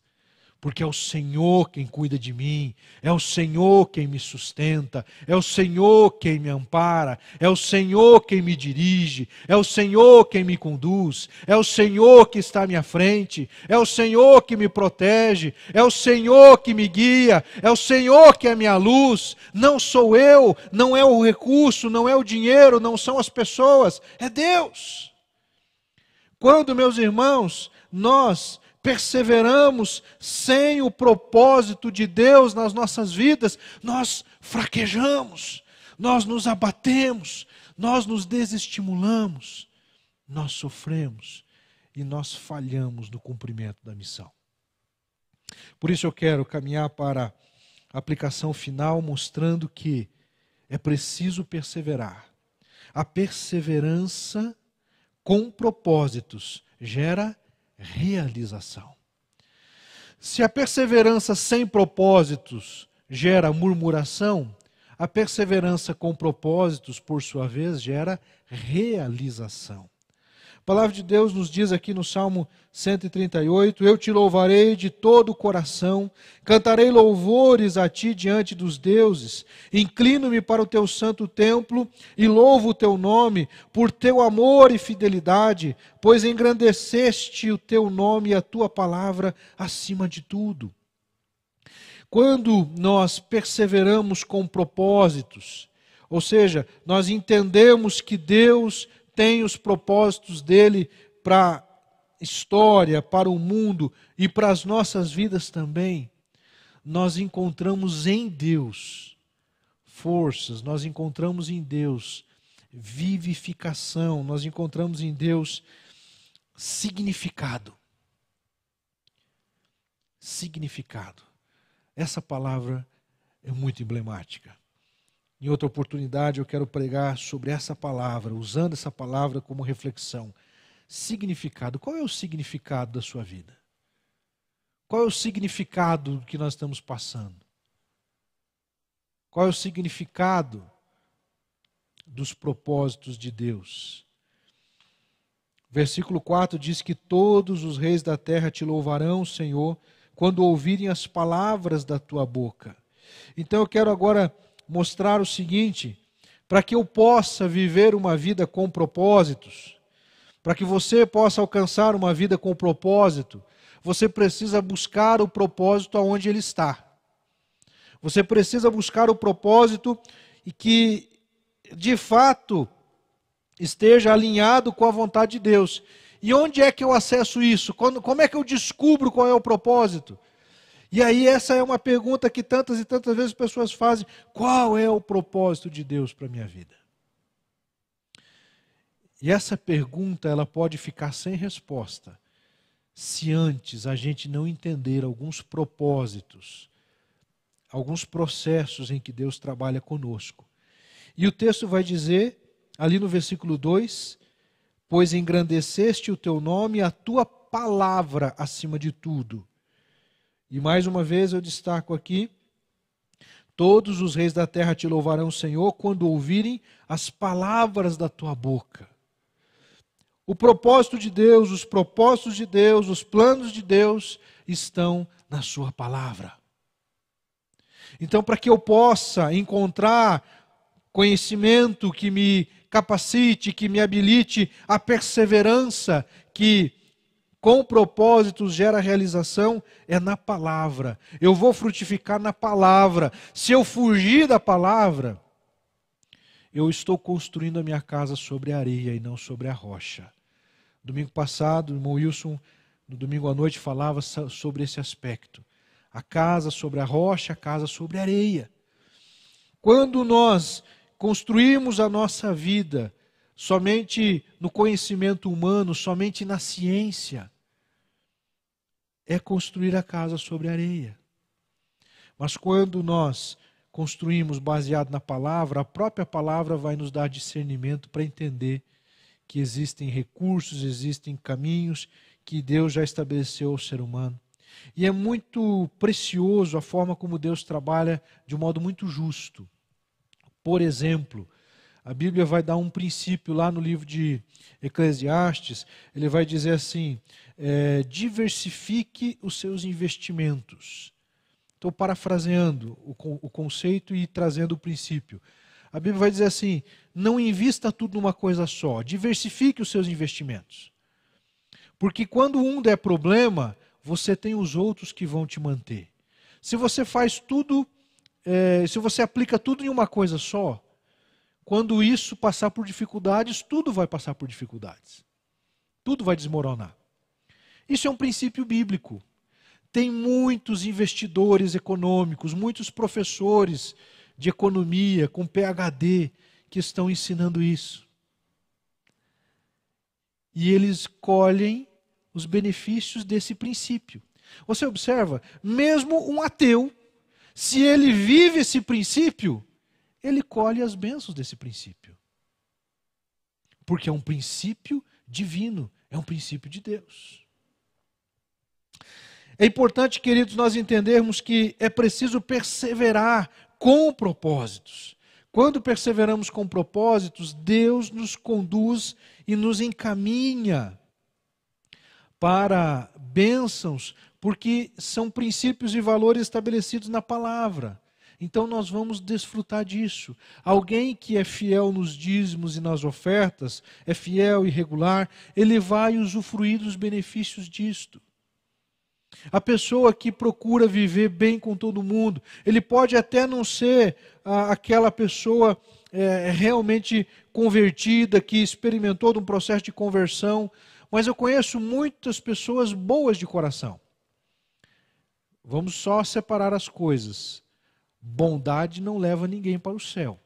A: porque é o Senhor quem cuida de mim, é o Senhor quem me sustenta, é o Senhor quem me ampara, é o Senhor quem me dirige, é o Senhor quem me conduz, é o Senhor que está à minha frente, é o Senhor que me protege, é o Senhor que me guia, é o Senhor que é minha luz. Não sou eu, não é o recurso, não é o dinheiro, não são as pessoas, é Deus. Quando, meus irmãos, nós perseveramos sem o propósito de Deus nas nossas vidas, nós fraquejamos, nós nos abatemos, nós nos desestimulamos, nós sofremos e nós falhamos no cumprimento da missão. Por isso eu quero caminhar para a aplicação final, mostrando que é preciso perseverar. A perseverança com propósitos gera realização. Se a perseverança sem propósitos gera murmuração, a perseverança com propósitos, por sua vez, gera realização. A palavra de Deus nos diz aqui no Salmo 138: Eu te louvarei de todo o coração, cantarei louvores a ti diante dos deuses. Inclino-me para o teu santo templo e louvo o teu nome por teu amor e fidelidade, pois engrandeceste o teu nome e a tua palavra acima de tudo. Quando nós perseveramos com propósitos, ou seja, nós entendemos que Deus tem os propósitos dele para a história, para o mundo e para as nossas vidas também, nós encontramos em Deus forças, nós encontramos em Deus vivificação, nós encontramos em Deus significado. Significado. Essa palavra é muito emblemática. Em outra oportunidade, eu quero pregar sobre essa palavra, usando essa palavra como reflexão. Significado. Qual é o significado da sua vida? Qual é o significado que nós estamos passando? Qual é o significado dos propósitos de Deus? Versículo 4 diz que todos os reis da terra te louvarão, Senhor, quando ouvirem as palavras da tua boca. Então eu quero agora mostrar o seguinte: para que eu possa viver uma vida com propósitos, para que você possa alcançar uma vida com propósito, você precisa buscar o propósito aonde ele está. Você precisa buscar o propósito e que de fato esteja alinhado com a vontade de Deus. E onde é que eu acesso isso? Quando, como é que eu descubro qual é o propósito? E aí, essa é uma pergunta que tantas e tantas vezes as pessoas fazem: qual é o propósito de Deus para a minha vida? E essa pergunta ela pode ficar sem resposta se antes a gente não entender alguns propósitos, alguns processos em que Deus trabalha conosco. E o texto vai dizer, ali no versículo 2: Pois engrandeceste o teu nome e a tua palavra acima de tudo e mais uma vez eu destaco aqui: todos os reis da terra te louvarão, Senhor, quando ouvirem as palavras da tua boca. O propósito de Deus, os propósitos de Deus, os planos de Deus estão na Sua palavra. Então, para que eu possa encontrar conhecimento que me capacite, que me habilite a perseverança que com propósitos gera realização é na palavra. Eu vou frutificar na palavra. Se eu fugir da palavra, eu estou construindo a minha casa sobre areia e não sobre a rocha. Domingo passado, o irmão Wilson, no domingo à noite, falava sobre esse aspecto. A casa sobre a rocha, a casa sobre a areia. Quando nós construímos a nossa vida somente no conhecimento humano, somente na ciência, é construir a casa sobre areia. Mas quando nós construímos baseado na palavra, a própria palavra vai nos dar discernimento para entender que existem recursos, existem caminhos que Deus já estabeleceu ao ser humano. E é muito precioso a forma como Deus trabalha de um modo muito justo. Por exemplo, a Bíblia vai dar um princípio lá no livro de Eclesiastes, ele vai dizer assim: é, diversifique os seus investimentos. Estou parafraseando o, o conceito e trazendo o princípio. A Bíblia vai dizer assim: não invista tudo numa coisa só, diversifique os seus investimentos. Porque quando um der problema, você tem os outros que vão te manter. Se você faz tudo, é, se você aplica tudo em uma coisa só, quando isso passar por dificuldades, tudo vai passar por dificuldades. Tudo vai desmoronar. Isso é um princípio bíblico. Tem muitos investidores econômicos, muitos professores de economia com PhD que estão ensinando isso. E eles colhem os benefícios desse princípio. Você observa, mesmo um ateu, se ele vive esse princípio, ele colhe as bênçãos desse princípio. Porque é um princípio divino, é um princípio de Deus. É importante, queridos, nós entendermos que é preciso perseverar com propósitos. Quando perseveramos com propósitos, Deus nos conduz e nos encaminha para bênçãos, porque são princípios e valores estabelecidos na palavra. Então nós vamos desfrutar disso. Alguém que é fiel nos dízimos e nas ofertas, é fiel e regular, ele vai usufruir dos benefícios disto. A pessoa que procura viver bem com todo mundo, ele pode até não ser ah, aquela pessoa é, realmente convertida, que experimentou um processo de conversão, mas eu conheço muitas pessoas boas de coração. Vamos só separar as coisas. Bondade não leva ninguém para o céu.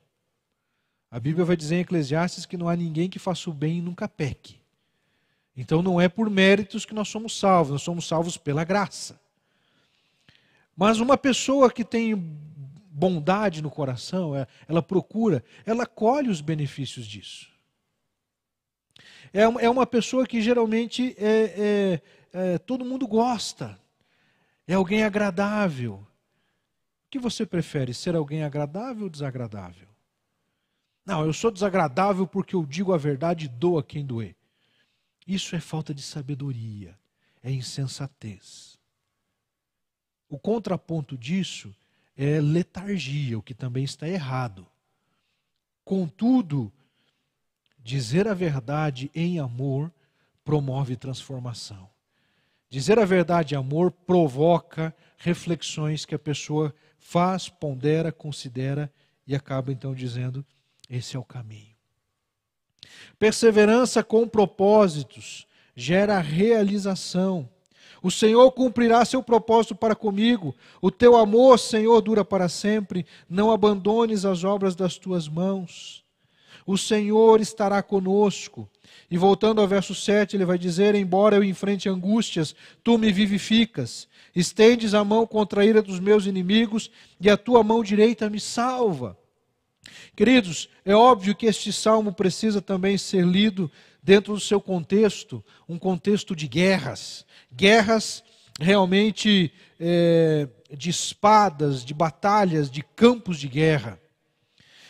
A: A Bíblia vai dizer em Eclesiastes que não há ninguém que faça o bem e nunca peque. Então não é por méritos que nós somos salvos, nós somos salvos pela graça. Mas uma pessoa que tem bondade no coração, é, ela procura, ela colhe os benefícios disso. É, é uma pessoa que geralmente é, é, é, todo mundo gosta, é alguém agradável. O que você prefere, ser alguém agradável ou desagradável? Não, eu sou desagradável porque eu digo a verdade e dou a quem doer. Isso é falta de sabedoria, é insensatez. O contraponto disso é letargia, o que também está errado. Contudo, dizer a verdade em amor promove transformação. Dizer a verdade em amor provoca reflexões que a pessoa faz, pondera, considera e acaba então dizendo: esse é o caminho. Perseverança com propósitos gera realização. O Senhor cumprirá seu propósito para comigo. O teu amor, Senhor, dura para sempre. Não abandones as obras das tuas mãos. O Senhor estará conosco. E voltando ao verso 7, ele vai dizer: Embora eu enfrente angústias, tu me vivificas. Estendes a mão contra a ira dos meus inimigos, e a tua mão direita me salva. Queridos, é óbvio que este salmo precisa também ser lido dentro do seu contexto, um contexto de guerras, guerras realmente é, de espadas, de batalhas, de campos de guerra.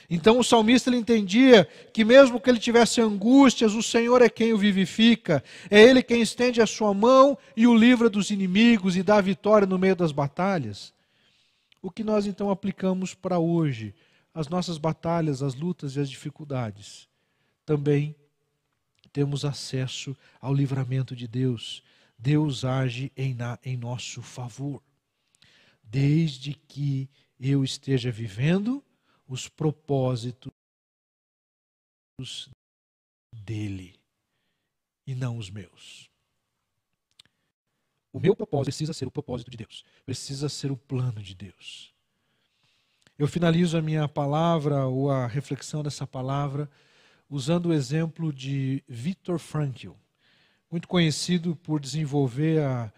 A: Então o salmista ele entendia que mesmo que ele tivesse angústias, o Senhor é quem o vivifica, é ele quem estende a sua mão e o livra dos inimigos e dá vitória no meio das batalhas. O que nós então aplicamos para hoje? as nossas batalhas, as lutas e as dificuldades, também temos acesso ao livramento de Deus. Deus age em, na, em nosso favor. Desde que eu esteja vivendo os propósitos dele e não os meus. O meu propósito precisa ser o propósito de Deus, precisa ser o plano de Deus. Eu finalizo a minha palavra ou a reflexão dessa palavra usando o exemplo de Viktor Frankl, muito conhecido por desenvolver a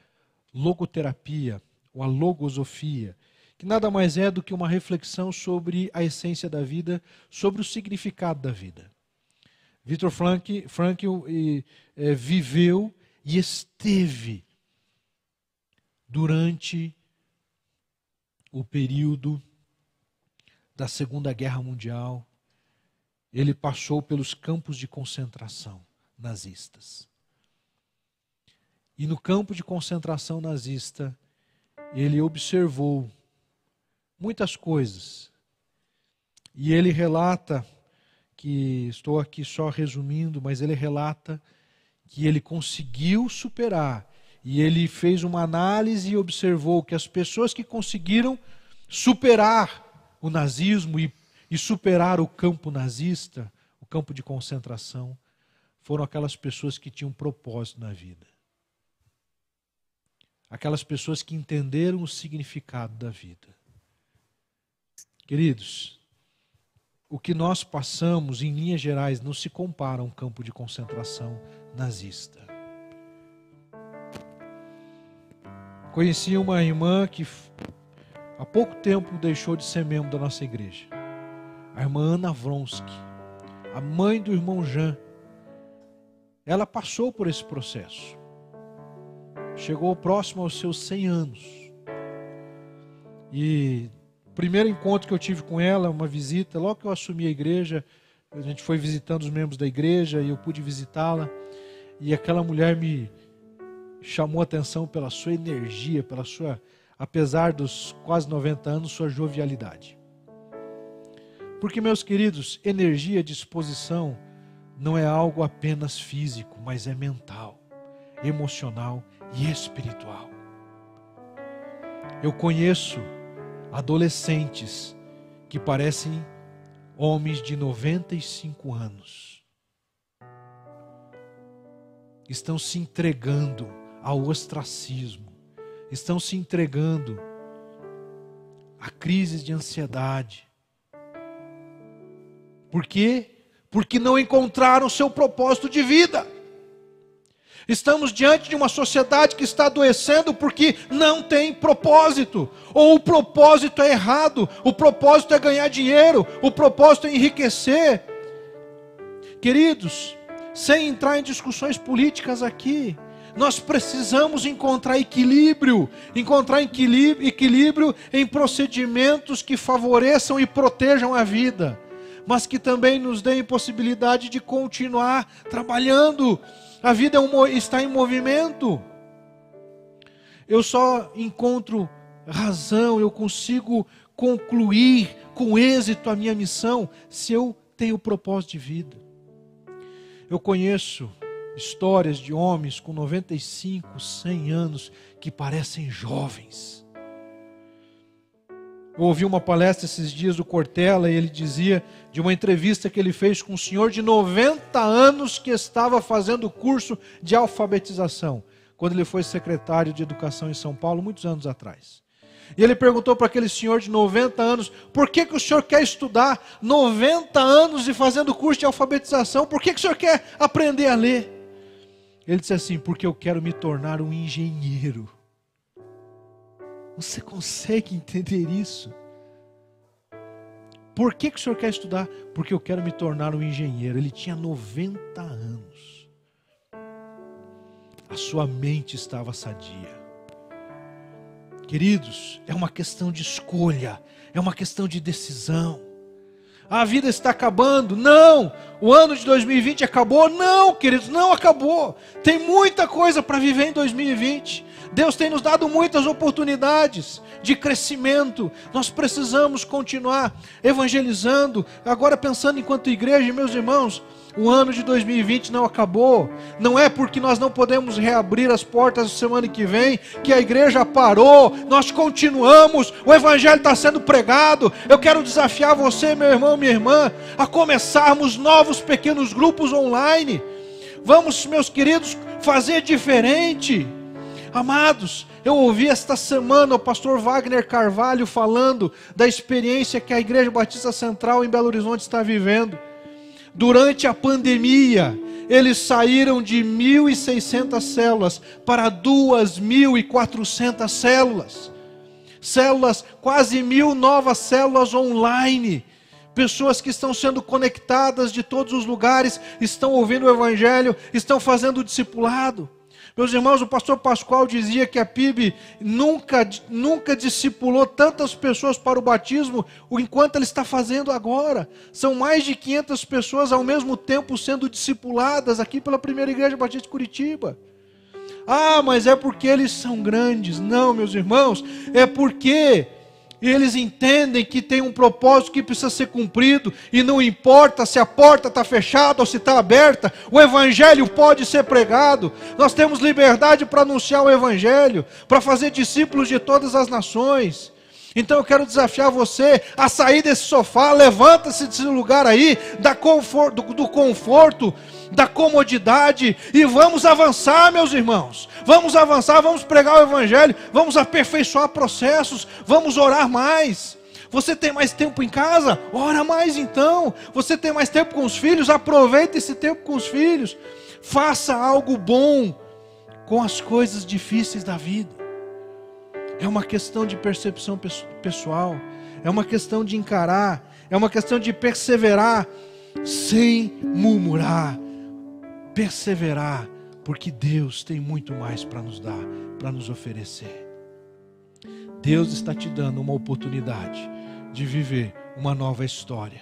A: logoterapia ou a logosofia, que nada mais é do que uma reflexão sobre a essência da vida, sobre o significado da vida. Viktor Frankl, Frankl é, viveu e esteve durante o período da Segunda Guerra Mundial, ele passou pelos campos de concentração nazistas. E no campo de concentração nazista, ele observou muitas coisas. E ele relata que estou aqui só resumindo, mas ele relata que ele conseguiu superar e ele fez uma análise e observou que as pessoas que conseguiram superar o nazismo e, e superar o campo nazista, o campo de concentração, foram aquelas pessoas que tinham propósito na vida. Aquelas pessoas que entenderam o significado da vida. Queridos, o que nós passamos, em linhas gerais, não se compara a um campo de concentração nazista. Conheci uma irmã que há pouco tempo deixou de ser membro da nossa igreja. A irmã Ana Vronsky, a mãe do irmão Jean, ela passou por esse processo. Chegou próximo aos seus 100 anos. E o primeiro encontro que eu tive com ela, uma visita, logo que eu assumi a igreja, a gente foi visitando os membros da igreja e eu pude visitá-la. E aquela mulher me chamou a atenção pela sua energia, pela sua apesar dos quase 90 anos, sua jovialidade. Porque, meus queridos, energia, disposição, não é algo apenas físico, mas é mental, emocional e espiritual. Eu conheço adolescentes que parecem homens de 95 anos. Estão se entregando ao ostracismo, estão se entregando a crises de ansiedade. Por quê? Porque não encontraram o seu propósito de vida. Estamos diante de uma sociedade que está adoecendo porque não tem propósito, ou o propósito é errado, o propósito é ganhar dinheiro, o propósito é enriquecer. Queridos, sem entrar em discussões políticas aqui, nós precisamos encontrar equilíbrio, encontrar equilíbrio em procedimentos que favoreçam e protejam a vida, mas que também nos deem possibilidade de continuar trabalhando. A vida é está em movimento. Eu só encontro razão, eu consigo concluir com êxito a minha missão se eu tenho propósito de vida. Eu conheço histórias de homens com 95, 100 anos que parecem jovens. Eu ouvi uma palestra esses dias do Cortella e ele dizia de uma entrevista que ele fez com um senhor de 90 anos que estava fazendo curso de alfabetização, quando ele foi secretário de Educação em São Paulo, muitos anos atrás. E ele perguntou para aquele senhor de 90 anos: por que, que o senhor quer estudar 90 anos e fazendo curso de alfabetização? Por que, que o senhor quer aprender a ler? Ele disse assim: Porque eu quero me tornar um engenheiro. Você consegue entender isso? Por que, que o senhor quer estudar? Porque eu quero me tornar um engenheiro. Ele tinha 90 anos. A sua mente estava sadia. Queridos, é uma questão de escolha, é uma questão de decisão a vida está acabando. Não! O ano de 2020 acabou? Não, queridos, não acabou. Tem muita coisa para viver em 2020. Deus tem nos dado muitas oportunidades de crescimento. Nós precisamos continuar evangelizando. Agora, pensando enquanto igreja, meus irmãos, o ano de 2020 não acabou. Não é porque nós não podemos reabrir as portas semana que vem que a igreja parou. Nós continuamos. O evangelho está sendo pregado. Eu quero desafiar você, meu irmão, minha irmã, a começarmos novos pequenos grupos online. Vamos, meus queridos, fazer diferente. Amados, eu ouvi esta semana o pastor Wagner Carvalho falando da experiência que a Igreja Batista Central em Belo Horizonte está vivendo. Durante a pandemia, eles saíram de 1.600 células para 2.400 células. Células, quase mil novas células online. Pessoas que estão sendo conectadas de todos os lugares, estão ouvindo o Evangelho, estão fazendo o discipulado. Meus irmãos, o pastor Pascoal dizia que a PIB nunca, nunca discipulou tantas pessoas para o batismo enquanto ele está fazendo agora. São mais de 500 pessoas ao mesmo tempo sendo discipuladas aqui pela primeira igreja batista de Curitiba. Ah, mas é porque eles são grandes. Não, meus irmãos, é porque e eles entendem que tem um propósito que precisa ser cumprido, e não importa se a porta está fechada ou se está aberta, o Evangelho pode ser pregado. Nós temos liberdade para anunciar o Evangelho, para fazer discípulos de todas as nações. Então eu quero desafiar você a sair desse sofá, levanta-se desse lugar aí, do conforto da comodidade e vamos avançar, meus irmãos. Vamos avançar, vamos pregar o Evangelho, vamos aperfeiçoar processos, vamos orar mais. Você tem mais tempo em casa? Ora mais então. Você tem mais tempo com os filhos? Aproveita esse tempo com os filhos. Faça algo bom com as coisas difíceis da vida. É uma questão de percepção pessoal, é uma questão de encarar, é uma questão de perseverar sem murmurar perseverar, porque Deus tem muito mais para nos dar, para nos oferecer. Deus está te dando uma oportunidade de viver uma nova história,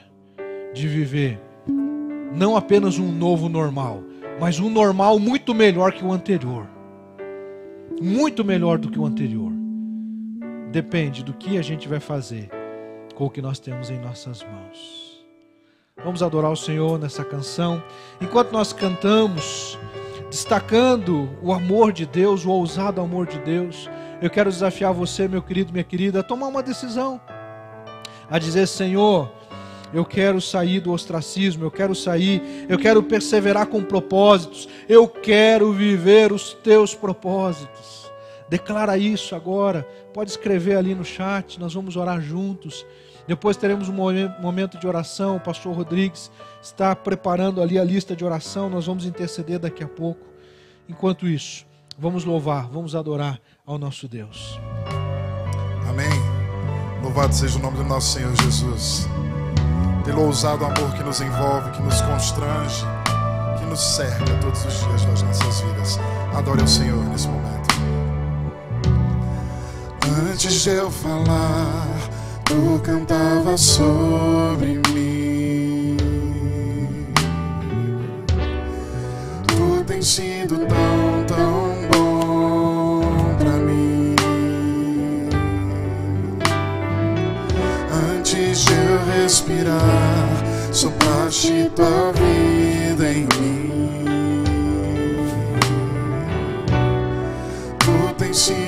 A: de viver não apenas um novo normal, mas um normal muito melhor que o anterior. Muito melhor do que o anterior. Depende do que a gente vai fazer com o que nós temos em nossas mãos. Vamos adorar o Senhor nessa canção. Enquanto nós cantamos, destacando o amor de Deus, o ousado amor de Deus, eu quero desafiar você, meu querido, minha querida, a tomar uma decisão. A dizer, Senhor, eu quero sair do ostracismo, eu quero sair, eu quero perseverar com propósitos, eu quero viver os teus propósitos. Declara isso agora, pode escrever ali no chat, nós vamos orar juntos. Depois teremos um momento de oração. O pastor Rodrigues está preparando ali a lista de oração. Nós vamos interceder daqui a pouco. Enquanto isso, vamos louvar, vamos adorar ao nosso Deus.
B: Amém. Louvado seja o nome do nosso Senhor Jesus. Pelo ousado amor que nos envolve, que nos constrange, que nos cerca todos os dias das nossas vidas. Adore ao Senhor nesse momento. Antes de eu falar tu cantava sobre mim. Tu tens sido tão, tão bom pra mim. Antes de eu respirar, sopraste tua vida em mim. Tu tens sido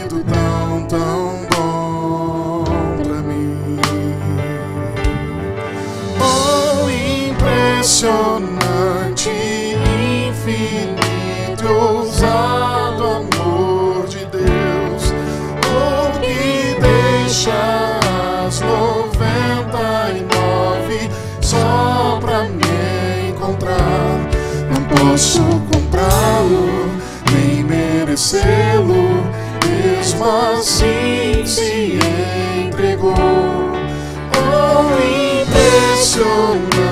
B: impressionante, infinito, ousado amor de Deus, o que deixa as noventa e nove só pra me encontrar. Não posso comprá-lo, nem merecê-lo, mesmo assim se entregou. Oh, impressionante.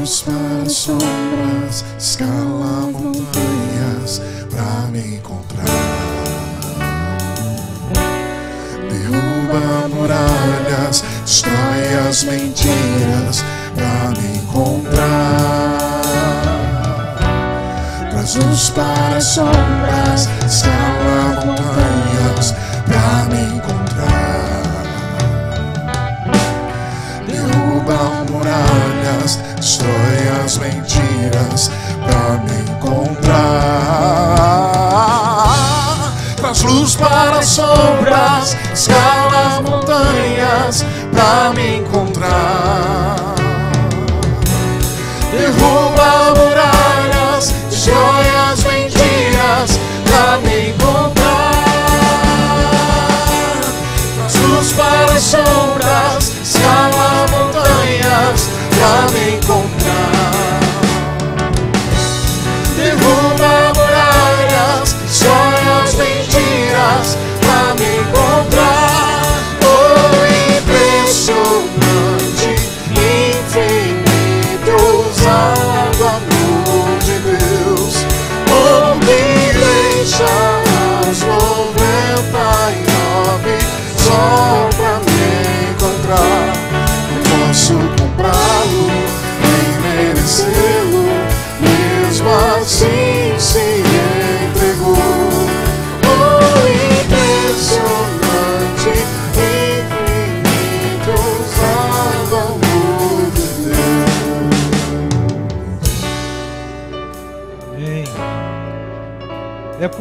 B: Luz para sombras, escala montanhas para me encontrar. Derruba muralhas, destrói as mentiras para me encontrar. Traz luz para sombras, escala montanhas para me encontrar. Derruba muralhas destrói as mentiras para me encontrar. Traz luz para as sombras, escala as montanhas para me encontrar.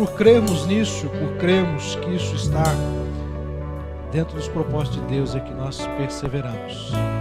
A: por cremos nisso, por cremos que isso está dentro dos propósitos de Deus, é que nós perseveramos.